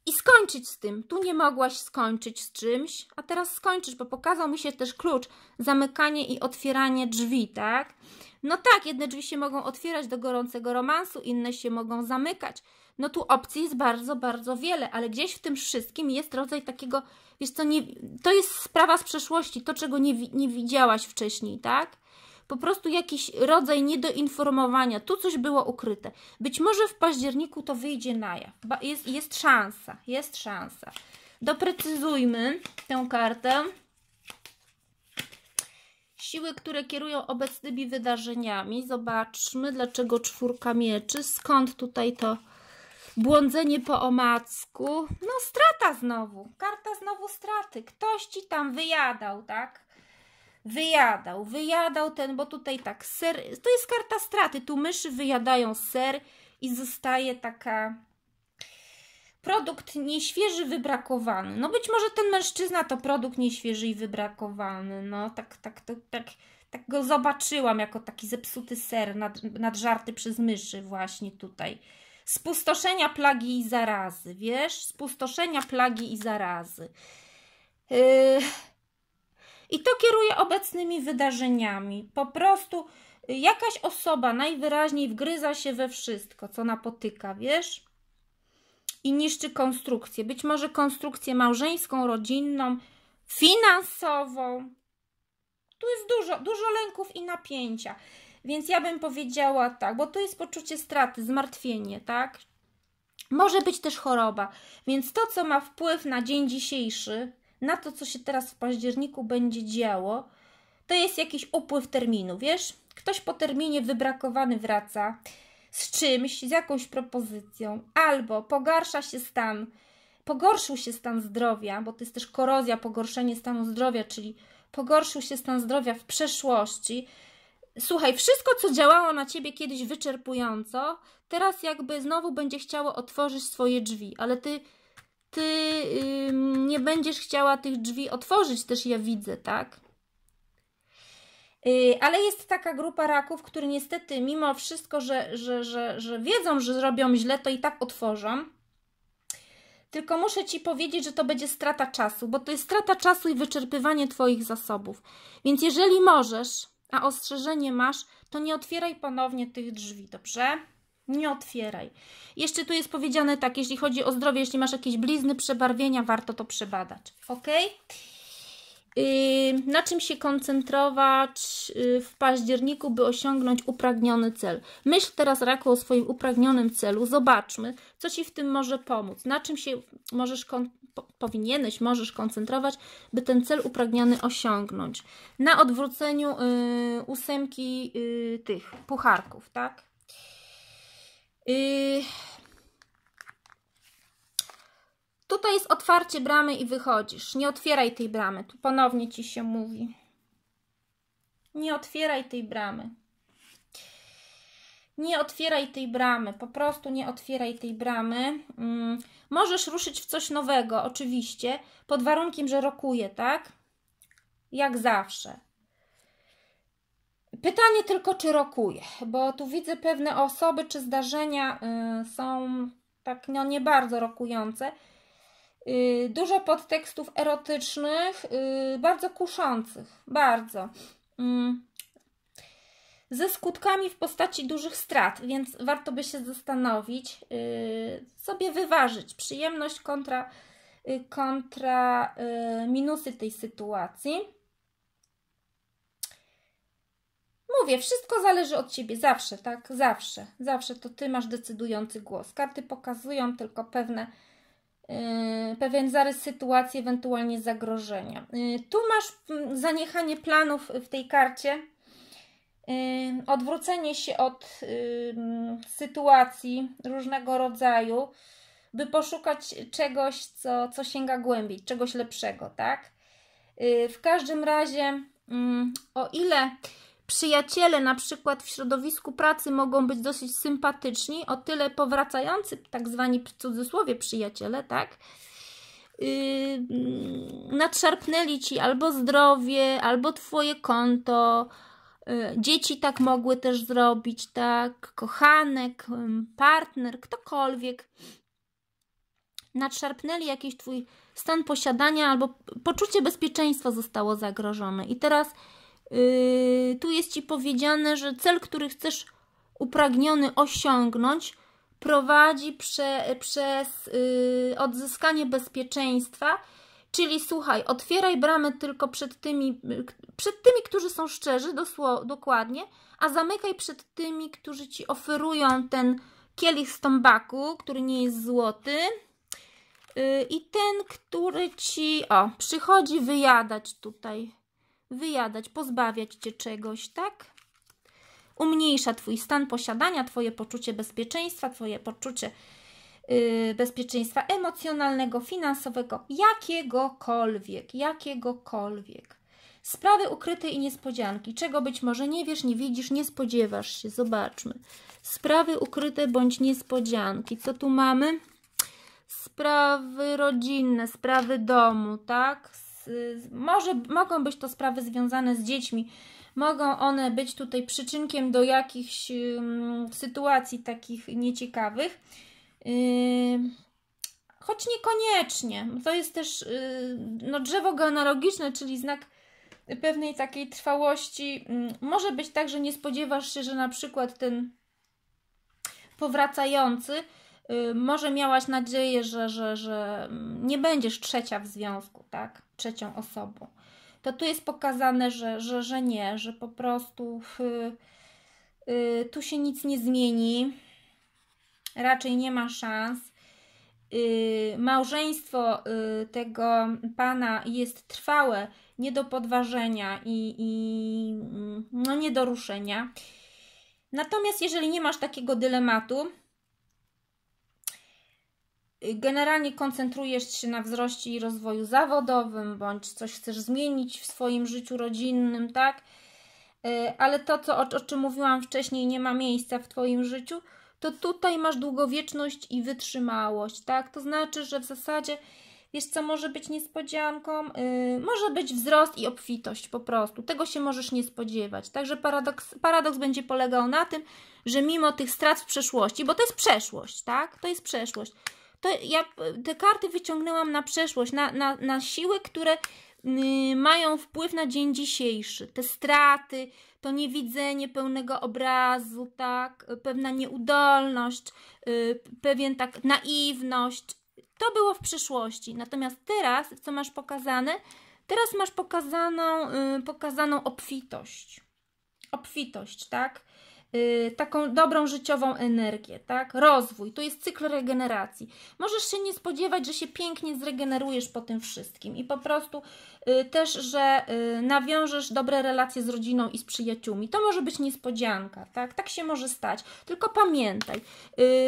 i skończyć z tym. Tu nie mogłaś skończyć z czymś, a teraz skończysz, bo pokazał mi się też klucz zamykanie i otwieranie drzwi, tak? No tak, jedne drzwi się mogą otwierać do gorącego romansu, inne się mogą zamykać. No tu opcji jest bardzo, bardzo wiele, ale gdzieś w tym wszystkim jest rodzaj takiego, wiesz co, nie, to jest sprawa z przeszłości, to czego nie, nie widziałaś wcześniej, tak? Po prostu jakiś rodzaj niedoinformowania, tu coś było ukryte. Być może w październiku to wyjdzie na jaw, jest, jest szansa, jest szansa. Doprecyzujmy tę kartę siły, które kierują obecnymi wydarzeniami. Zobaczmy, dlaczego czwórka mieczy, skąd tutaj to błądzenie po omacku. No strata znowu, karta znowu straty. Ktoś ci tam wyjadał, tak? Wyjadał, wyjadał ten, bo tutaj tak ser, to jest karta straty. Tu myszy wyjadają ser i zostaje taka produkt nieświeży, wybrakowany. No być może ten mężczyzna to produkt nieświeży i wybrakowany. No tak, tak, tak, tak, tak go zobaczyłam jako taki zepsuty ser nad, nadżarty przez myszy właśnie tutaj spustoszenia, plagi i zarazy, wiesz? Spustoszenia, plagi i zarazy. Y, I to kieruje obecnymi wydarzeniami. Po prostu jakaś osoba najwyraźniej wgryza się we wszystko, co napotyka, wiesz? I niszczy konstrukcję. Być może konstrukcję małżeńską, rodzinną, finansową. Tu jest dużo, dużo lęków i napięcia. Więc ja bym powiedziała tak, bo tu jest poczucie straty, zmartwienie, tak? Może być też choroba. Więc to, co ma wpływ na dzień dzisiejszy, na to, co się teraz w październiku będzie działo, to jest jakiś upływ terminu, wiesz? Ktoś po terminie wybrakowany wraca z czymś, z jakąś propozycją, albo pogarsza się stan, pogorszył się stan zdrowia, bo to jest też korozja, pogorszenie stanu zdrowia, czyli pogorszył się stan zdrowia w przeszłości, Słuchaj, wszystko, co działało na ciebie kiedyś wyczerpująco, teraz jakby znowu będzie chciało otworzyć swoje drzwi, ale ty, ty yy, nie będziesz chciała tych drzwi otworzyć, też ja widzę, tak? Yy, ale jest taka grupa raków, które niestety, mimo wszystko, że, że, że, że wiedzą, że zrobią źle, to i tak otworzą. Tylko muszę Ci powiedzieć, że to będzie strata czasu, bo to jest strata czasu i wyczerpywanie Twoich zasobów. Więc jeżeli możesz, a ostrzeżenie masz, to nie otwieraj ponownie tych drzwi, dobrze? Nie otwieraj. Jeszcze tu jest powiedziane tak, jeśli chodzi o zdrowie, jeśli masz jakieś blizny, przebarwienia, warto to przebadać. Ok? na czym się koncentrować y, w październiku, by osiągnąć upragniony cel. Myśl teraz, Raku, o swoim upragnionym celu. Zobaczmy, co Ci w tym może pomóc. Na czym się możesz, powinieneś, możesz koncentrować, by ten cel upragniony osiągnąć. Na odwróceniu y, ósemki y, tych pucharków, tak? Yy Tutaj jest otwarcie bramy i wychodzisz. Nie otwieraj tej bramy. Tu ponownie ci się mówi. Nie otwieraj tej bramy. Nie otwieraj tej bramy, po prostu nie otwieraj tej bramy. Mm. Możesz ruszyć w coś nowego, oczywiście, pod warunkiem, że rokuje, tak? Jak zawsze. Pytanie tylko, czy rokuje, bo tu widzę pewne osoby czy zdarzenia y, są tak no, nie bardzo rokujące. Y, dużo podtekstów erotycznych, y, bardzo kuszących, bardzo. Mm. Ze skutkami w postaci dużych strat, więc warto by się zastanowić, y, sobie wyważyć przyjemność kontra, kontra minusy tej sytuacji. Mówię, wszystko zależy od ciebie, zawsze, tak? Zawsze, zawsze to ty masz decydujący głos. Karty pokazują tylko pewne Y, pewien zarys sytuacji, ewentualnie zagrożenia. Y, tu masz mm, zaniechanie planów w tej karcie, y, odwrócenie się od sytuacji różnego rodzaju, by poszukać czegoś, co, co sięga głębiej, czegoś lepszego, tak? W każdym razie, mm, o ile Przyjaciele na przykład w środowisku pracy mogą być dosyć sympatyczni, o tyle powracający, tak zwani w cudzysłowie przyjaciele, tak? Yy, nadszarpnęli ci albo zdrowie, albo twoje konto. Y, dzieci tak mogły też zrobić, tak? Kochanek, y, partner, ktokolwiek. Nadszarpnęli jakiś twój stan posiadania albo poczucie bezpieczeństwa zostało zagrożone. I teraz Yy, tu jest ci powiedziane, że cel, który chcesz upragniony osiągnąć, prowadzi prze, przez yy, odzyskanie bezpieczeństwa. Czyli słuchaj, otwieraj bramy tylko przed tymi, yy, przed tymi którzy są szczerzy, dosło, dokładnie, a zamykaj przed tymi, którzy ci oferują ten kielich z tombaku, który nie jest złoty. Yy, I ten, który ci, o, przychodzi wyjadać tutaj wyjadać, pozbawiać cię czegoś, tak? Umniejsza twój stan posiadania, twoje poczucie bezpieczeństwa, twoje poczucie yy, bezpieczeństwa emocjonalnego, finansowego, jakiegokolwiek, jakiegokolwiek. Sprawy ukryte i niespodzianki, czego być może nie wiesz, nie widzisz, nie spodziewasz się. Zobaczmy. Sprawy ukryte bądź niespodzianki. Co tu mamy? Sprawy rodzinne, sprawy domu, tak? może, mogą być to sprawy związane z dziećmi, mogą one być tutaj przyczynkiem do jakichś sytuacji takich nieciekawych. Choć niekoniecznie. To jest też y, no, drzewo genealogiczne, czyli znak pewnej takiej trwałości. Może być tak, że nie spodziewasz się, że na przykład ten powracający, y, może miałaś nadzieję, że, że, że nie będziesz trzecia w związku, tak? trzecią osobą. To tu jest pokazane, że, że, że nie, że po prostu y, tu się nic nie zmieni, raczej nie ma szans. Y, małżeństwo y, tego pana jest trwałe, nie do podważenia i, i mm, no, nie do ruszenia. Natomiast jeżeli nie masz takiego dylematu, Generalnie koncentrujesz się na wzroście i rozwoju zawodowym, bądź coś chcesz zmienić w swoim życiu rodzinnym, tak? E, ale to, co, o, o czym mówiłam wcześniej, nie ma miejsca w Twoim życiu, to tutaj masz długowieczność i wytrzymałość, tak? To znaczy, że w zasadzie wiesz co może być niespodzianką? Yy, może być wzrost i obfitość po prostu. Tego się możesz nie spodziewać. Także paradoks, paradoks będzie polegał na tym, że mimo tych strat w przeszłości, bo to jest przeszłość, tak? To jest przeszłość to ja te karty wyciągnęłam na przeszłość, na, na, na siły, które y, mają wpływ na dzień dzisiejszy. Te straty, to niewidzenie pełnego obrazu, tak, pewna nieudolność, y, pewien tak naiwność. To było w przeszłości. Natomiast teraz, co masz pokazane? Teraz masz pokazaną, y, pokazaną obfitość. Obfitość, tak? Y, taką dobrą życiową energię, tak? Rozwój, to jest cykl regeneracji. Możesz się nie spodziewać, że się pięknie zregenerujesz po tym wszystkim i po prostu Y, też, że y, nawiążesz dobre relacje z rodziną i z przyjaciółmi. To może być niespodzianka, tak? Tak się może stać. Tylko pamiętaj,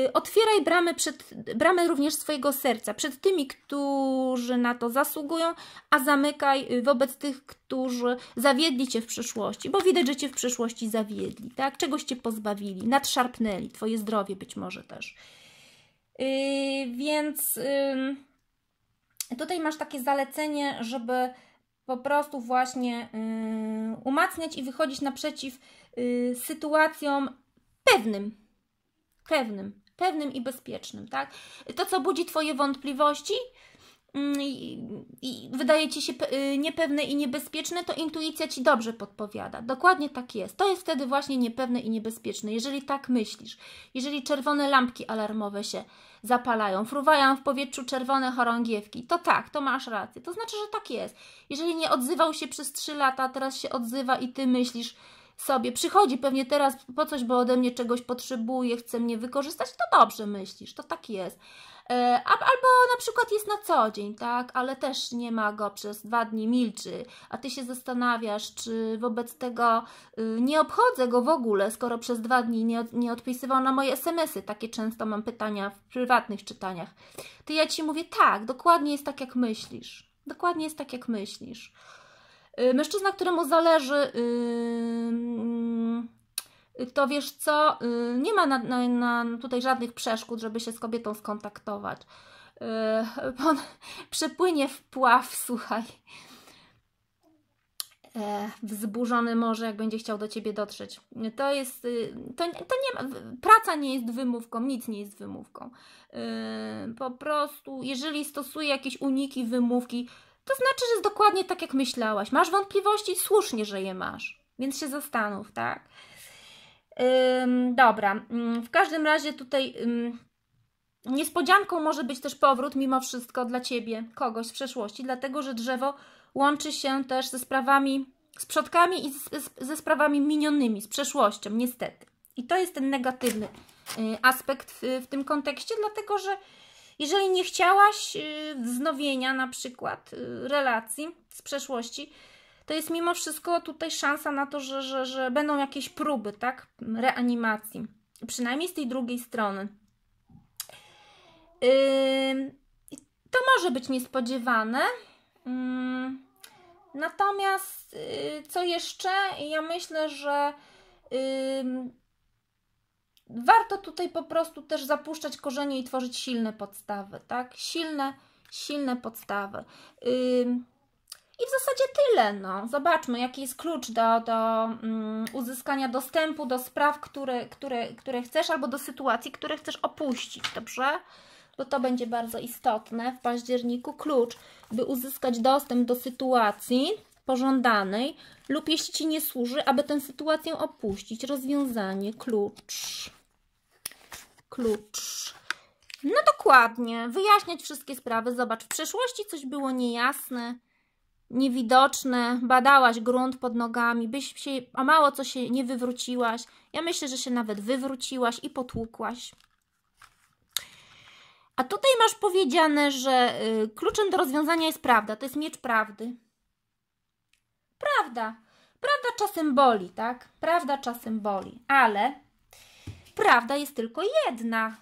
y, otwieraj bramy, przed, bramy również swojego serca, przed tymi, którzy na to zasługują, a zamykaj wobec tych, którzy zawiedli Cię w przyszłości, bo widać, że Cię w przyszłości zawiedli, tak? Czegoś Cię pozbawili, nadszarpnęli, Twoje zdrowie być może też. Yy, więc... Yy tutaj masz takie zalecenie, żeby po prostu właśnie yy, umacniać i wychodzić naprzeciw yy, sytuacjom pewnym, pewnym, pewnym i bezpiecznym, tak? To, co budzi Twoje wątpliwości, Mm, i wydaje ci się y, niepewne i niebezpieczne, to intuicja ci dobrze podpowiada. Dokładnie tak jest. To jest wtedy właśnie niepewne i niebezpieczne, jeżeli tak myślisz. Jeżeli czerwone lampki alarmowe się zapalają, fruwają w powietrzu czerwone chorągiewki, to tak, to masz rację. To znaczy, że tak jest. Jeżeli nie odzywał się przez 3 lata, teraz się odzywa i ty myślisz, sobie przychodzi pewnie teraz po coś, bo ode mnie czegoś potrzebuje, chce mnie wykorzystać, to dobrze myślisz, to tak jest. E, albo na przykład jest na co dzień, tak, ale też nie ma go przez dwa dni, milczy, a ty się zastanawiasz, czy wobec tego y, nie obchodzę go w ogóle, skoro przez dwa dni nie, nie odpisywał na moje SMSy. Takie często mam pytania w prywatnych czytaniach. To ja ci mówię, tak, dokładnie jest tak, jak myślisz. Dokładnie jest tak, jak myślisz. Y, mężczyzna, któremu zależy. Yy, to wiesz co, y, nie ma na, na, na tutaj żadnych przeszkód, żeby się z kobietą skontaktować. Y, on przepłynie w pław, słuchaj. E, wzburzony może, jak będzie chciał do Ciebie dotrzeć. To jest, y, to, to nie ma, praca nie jest wymówką, nic nie jest wymówką. po prostu, jeżeli stosuje jakieś uniki, wymówki, to znaczy, że jest dokładnie tak, jak myślałaś. Masz wątpliwości? Słusznie, że je masz. Więc się zastanów, tak? dobra, mm, w każdym razie tutaj niespodzianką może być też powrót mimo wszystko dla Ciebie, kogoś z przeszłości, dlatego że drzewo łączy się też ze sprawami, z przodkami i z, ze sprawami minionymi, z przeszłością, niestety. I to jest ten negatywny y, aspekt w, w tym kontekście, dlatego że jeżeli nie chciałaś y, wznowienia na przykład y, relacji z przeszłości, to jest mimo wszystko tutaj szansa na to, że, że, że będą jakieś próby, tak? Reanimacji. Przynajmniej z tej drugiej strony. Yy, to może być niespodziewane. Yy, natomiast yy, co jeszcze? Ja myślę, że warto tutaj po prostu też zapuszczać korzenie i tworzyć silne podstawy, tak? Silne, silne podstawy. I w zasadzie tyle. No. Zobaczmy, jaki jest klucz do, do um, uzyskania dostępu do spraw, które, które, które chcesz, albo do sytuacji, które chcesz opuścić, dobrze? Bo to będzie bardzo istotne w październiku. Klucz, by uzyskać dostęp do sytuacji pożądanej lub jeśli Ci nie służy, aby tę sytuację opuścić. Rozwiązanie, klucz. Klucz. No dokładnie, wyjaśniać wszystkie sprawy. Zobacz, w przeszłości coś było niejasne, niewidoczny, badałaś grunt pod nogami, byś się, a mało co się nie wywróciłaś. Ja myślę, że się nawet wywróciłaś i potłukłaś. A tutaj masz powiedziane, że y, kluczem do rozwiązania jest prawda, to jest miecz prawdy. Prawda. Prawda czasem boli, tak? Prawda czasem boli, ale prawda jest tylko jedna.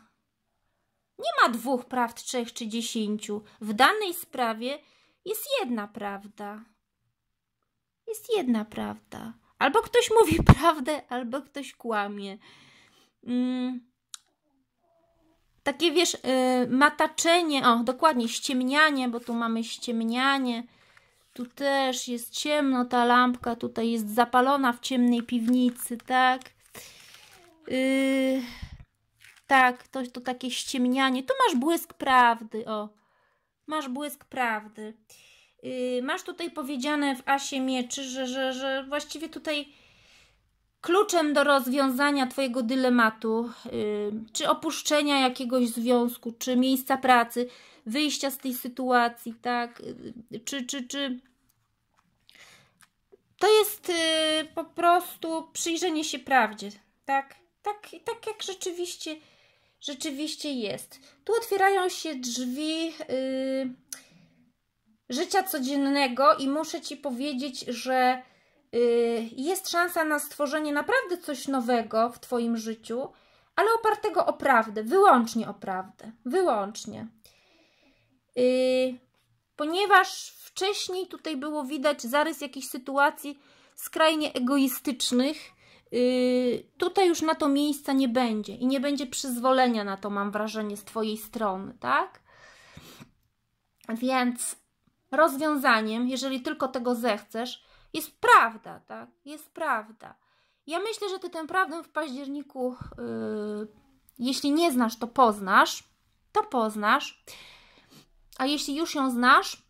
Nie ma dwóch prawd, trzech czy dziesięciu. W danej sprawie jest jedna prawda. Jest jedna prawda. Albo ktoś mówi prawdę, albo ktoś kłamie. Mm. Takie wiesz, yy, mataczenie, o dokładnie, ściemnianie, bo tu mamy ściemnianie. Tu też jest ciemno, ta lampka tutaj jest zapalona w ciemnej piwnicy, tak? Yy, tak, to, to takie ściemnianie. Tu masz błysk prawdy, o masz błysk prawdy. Y, masz tutaj powiedziane w Asie Mieczy, że, że, że właściwie tutaj kluczem do rozwiązania Twojego dylematu, y, czy opuszczenia jakiegoś związku, czy miejsca pracy, wyjścia z tej sytuacji, tak, y, czy, czy, czy to jest po prostu przyjrzenie się prawdzie, tak, tak, tak jak rzeczywiście rzeczywiście jest. Tu otwierają się drzwi yy, życia codziennego i muszę Ci powiedzieć, że yy, jest szansa na stworzenie naprawdę coś nowego w Twoim życiu, ale opartego o prawdę, wyłącznie o prawdę, wyłącznie. Yy, ponieważ wcześniej tutaj było widać zarys jakichś sytuacji skrajnie egoistycznych, Y, tutaj już na to miejsca nie będzie i nie będzie przyzwolenia na to, mam wrażenie, z Twojej strony, tak? Więc rozwiązaniem, jeżeli tylko tego zechcesz, jest prawda, tak? Jest prawda. Ja myślę, że Ty tę prawdę w październiku, yy, jeśli nie znasz, to poznasz, to poznasz, a jeśli już ją znasz,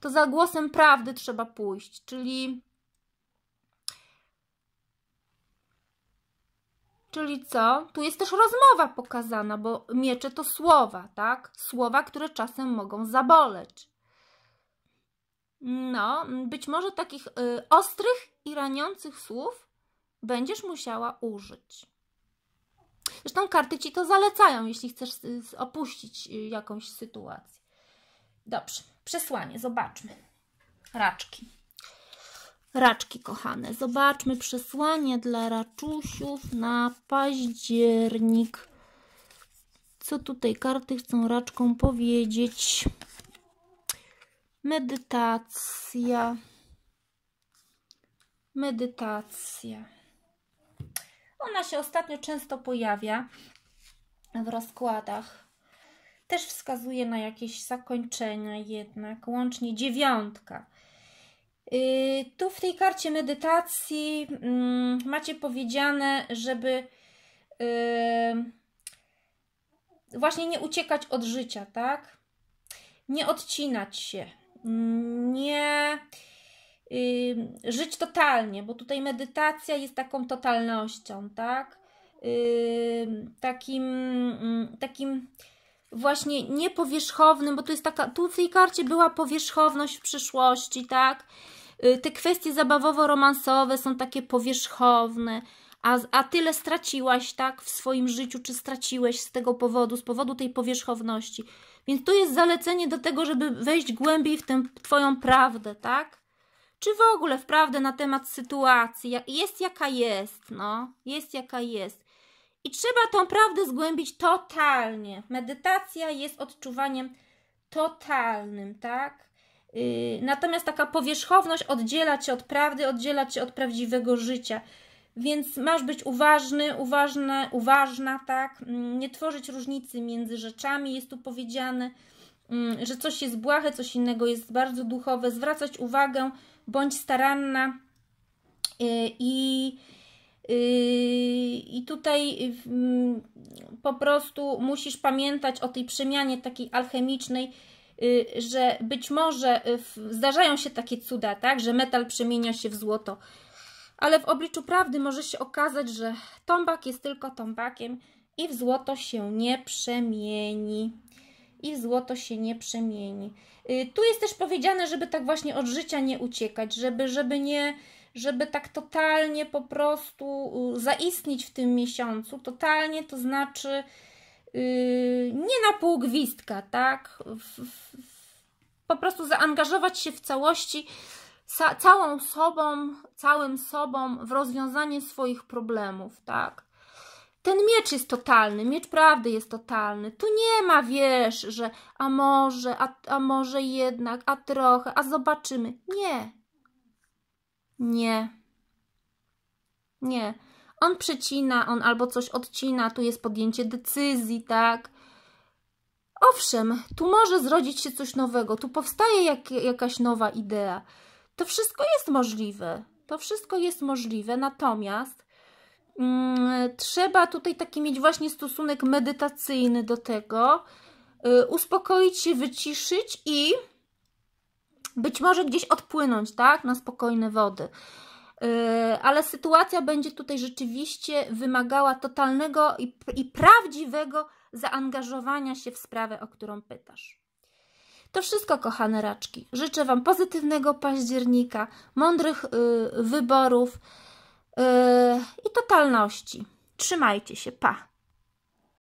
to za głosem prawdy trzeba pójść, czyli Czyli co? Tu jest też rozmowa pokazana, bo miecze to słowa, tak? Słowa, które czasem mogą zaboleć. No, być może takich y, ostrych i raniących słów będziesz musiała użyć. Zresztą karty ci to zalecają, jeśli chcesz y, opuścić y, jakąś sytuację. Dobrze, przesłanie, zobaczmy. Raczki. Raczki kochane, zobaczmy przesłanie dla raczusiów na październik. Co tutaj karty chcą raczkom powiedzieć? Medytacja. Medytacja. Ona się ostatnio często pojawia w rozkładach. Też wskazuje na jakieś zakończenia jednak, łącznie dziewiątka Y, tu w tej karcie medytacji mm, macie powiedziane, żeby y, właśnie nie uciekać od życia, tak? Nie odcinać się, nie y, żyć totalnie, bo tutaj medytacja jest taką totalnością, tak? Takim, mm, takim właśnie niepowierzchownym, bo to jest taka, tu w tej karcie była powierzchowność w przyszłości, tak? Y, te kwestie zabawowo-romansowe są takie powierzchowne, a, a tyle straciłaś, tak, w swoim życiu, czy straciłeś z tego powodu, z powodu tej powierzchowności. Więc tu jest zalecenie do tego, żeby wejść głębiej w tę Twoją prawdę, tak? Czy w ogóle w prawdę na temat sytuacji, jest jaka jest, no, jest jaka jest. I trzeba tą prawdę zgłębić totalnie. Medytacja jest odczuwaniem totalnym, tak? Yy, natomiast taka powierzchowność oddziela cię od prawdy, oddziela cię od prawdziwego życia. Więc masz być uważny, uważny, uważna, tak? Mm, nie tworzyć różnicy między rzeczami, jest tu powiedziane, mm, że coś jest błahe, coś innego jest bardzo duchowe. Zwracać uwagę, bądź staranna yy, i. Yy, I tutaj mm, po prostu musisz pamiętać o tej przemianie takiej alchemicznej, Y, że być może y, zdarzają się takie cuda, tak, że metal przemienia się w złoto, ale w obliczu prawdy może się okazać, że tombak jest tylko tombakiem i w złoto się nie przemieni. I w złoto się nie przemieni. Y, tu jest też powiedziane, żeby tak właśnie od życia nie uciekać, żeby, żeby nie, żeby tak totalnie po prostu zaistnieć w tym miesiącu. Totalnie to znaczy Y, nie na pół gwizdka, tak? po prostu zaangażować się w całości, całą sobą, całym sobą w rozwiązanie swoich problemów, tak? Ten miecz jest totalny, miecz prawdy jest totalny. Tu nie ma, wiesz, że a może, a, a może jednak, a trochę, a zobaczymy. Nie. Nie. Nie on przecina, on albo coś odcina, tu jest podjęcie decyzji, tak? Owszem, tu może zrodzić się coś nowego, tu powstaje jak, jakaś nowa idea. To wszystko jest możliwe. To wszystko jest możliwe, natomiast mm, trzeba tutaj taki mieć właśnie stosunek medytacyjny do tego, y, uspokoić się, wyciszyć i być może gdzieś odpłynąć, tak, na spokojne wody. Y, ale sytuacja będzie tutaj rzeczywiście wymagała totalnego i, i prawdziwego zaangażowania się w sprawę, o którą pytasz. To wszystko, kochane raczki. Życzę Wam pozytywnego października, mądrych y, wyborów y, i totalności. Trzymajcie się, pa!